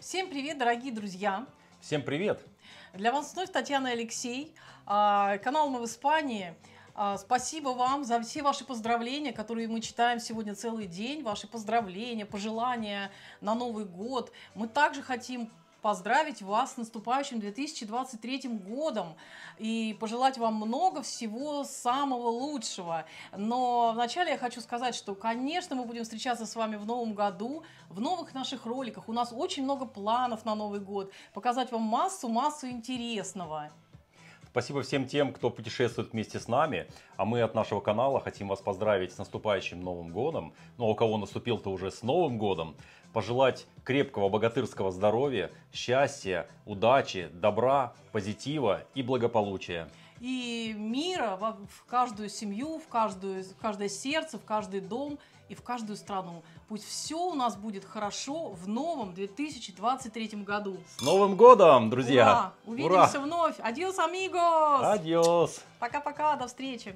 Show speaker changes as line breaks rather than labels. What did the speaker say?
Всем привет,
дорогие друзья!
Всем привет!
Для вас вновь Татьяна Алексей, а, канал «Мы в Испании». А, спасибо вам за все ваши поздравления, которые мы читаем сегодня целый день. Ваши поздравления, пожелания на Новый год. Мы также хотим поздравить вас с наступающим 2023 годом и пожелать вам много всего самого лучшего. Но вначале я хочу сказать, что, конечно, мы будем встречаться с вами в новом году, в новых наших роликах. У нас очень много планов на Новый год, показать вам массу-массу интересного.
Спасибо всем тем, кто путешествует вместе с нами. А мы от нашего канала хотим вас поздравить с наступающим Новым Годом. Ну а у кого наступил-то уже с Новым Годом пожелать крепкого богатырского здоровья, счастья, удачи, добра, позитива и благополучия.
И мира в каждую семью, в, каждую, в каждое сердце, в каждый дом и в каждую страну. Пусть все у нас будет хорошо в новом 2023 году.
С Новым годом, друзья! Ура! Увидимся Ура!
вновь. Адиос, амигос!
Адиос!
Пока-пока, до встречи!